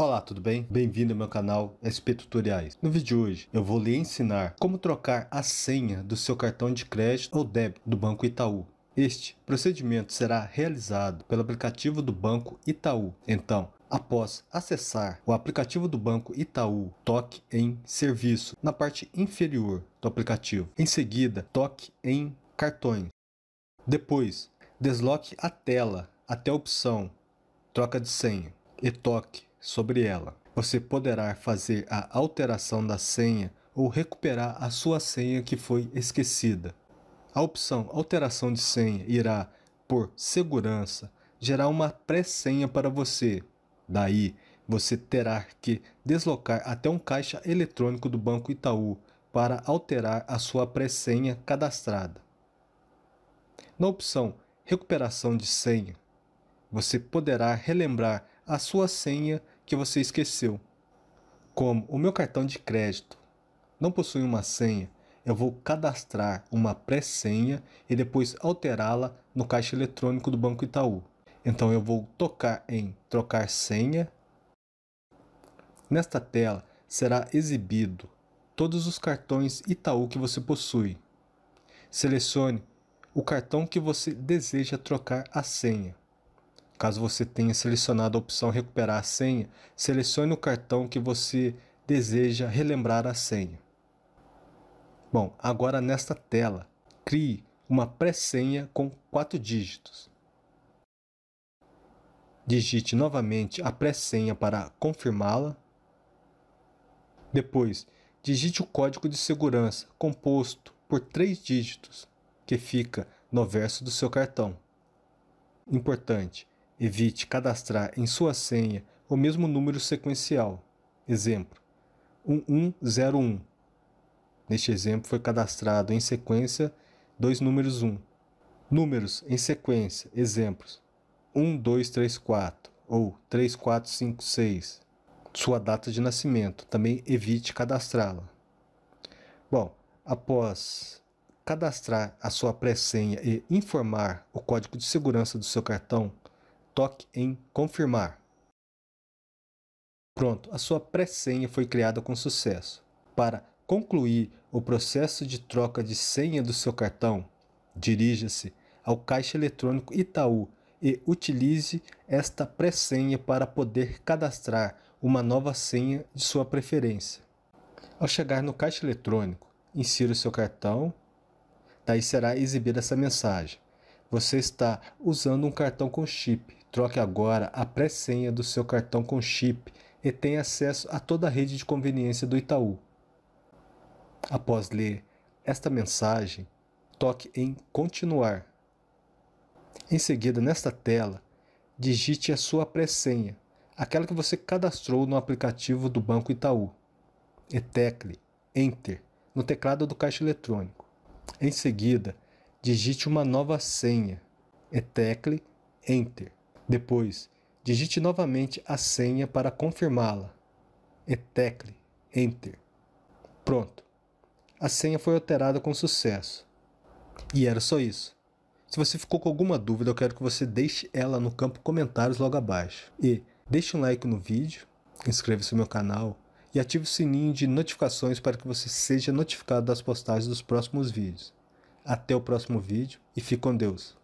Olá, tudo bem? Bem-vindo ao meu canal SP Tutoriais. No vídeo de hoje eu vou lhe ensinar como trocar a senha do seu cartão de crédito ou débito do Banco Itaú. Este procedimento será realizado pelo aplicativo do Banco Itaú. Então, após acessar o aplicativo do Banco Itaú, toque em Serviço na parte inferior do aplicativo. Em seguida, toque em Cartões. Depois, desloque a tela até a opção Troca de senha e toque sobre ela. Você poderá fazer a alteração da senha ou recuperar a sua senha que foi esquecida. A opção Alteração de senha irá, por segurança, gerar uma pré-senha para você. Daí, você terá que deslocar até um caixa eletrônico do Banco Itaú para alterar a sua pré-senha cadastrada. Na opção Recuperação de senha, você poderá relembrar a sua senha que você esqueceu. Como o meu cartão de crédito não possui uma senha, eu vou cadastrar uma pré-senha e depois alterá-la no caixa eletrônico do Banco Itaú. Então eu vou tocar em trocar senha. Nesta tela será exibido todos os cartões Itaú que você possui. Selecione o cartão que você deseja trocar a senha. Caso você tenha selecionado a opção Recuperar a senha, selecione o cartão que você deseja relembrar a senha. Bom, agora nesta tela, crie uma pré-senha com quatro dígitos. Digite novamente a pré-senha para confirmá-la. Depois, digite o código de segurança composto por três dígitos, que fica no verso do seu cartão. Importante: Evite cadastrar em sua senha o mesmo número sequencial. Exemplo: 1101. Neste exemplo foi cadastrado em sequência dois números 1. Números em sequência, exemplos: 1234 ou 3456. Sua data de nascimento, também evite cadastrá-la. Bom, após cadastrar a sua pré-senha e informar o código de segurança do seu cartão, Toque em confirmar. Pronto, a sua pré-senha foi criada com sucesso. Para concluir o processo de troca de senha do seu cartão, dirija-se ao caixa eletrônico Itaú e utilize esta pré-senha para poder cadastrar uma nova senha de sua preferência. Ao chegar no caixa eletrônico, insira o seu cartão, daí será exibida essa mensagem. Você está usando um cartão com chip. Troque agora a pré-senha do seu cartão com chip e tenha acesso a toda a rede de conveniência do Itaú. Após ler esta mensagem, toque em Continuar. Em seguida, nesta tela, digite a sua pré-senha, aquela que você cadastrou no aplicativo do Banco Itaú, e tecle Enter no teclado do caixa eletrônico. Em seguida, digite uma nova senha e tecle Enter. Depois, digite novamente a senha para confirmá-la. E tecle Enter. Pronto. A senha foi alterada com sucesso. E era só isso. Se você ficou com alguma dúvida, eu quero que você deixe ela no campo comentários logo abaixo. E deixe um like no vídeo, inscreva-se no meu canal e ative o sininho de notificações para que você seja notificado das postagens dos próximos vídeos. Até o próximo vídeo e fique com Deus.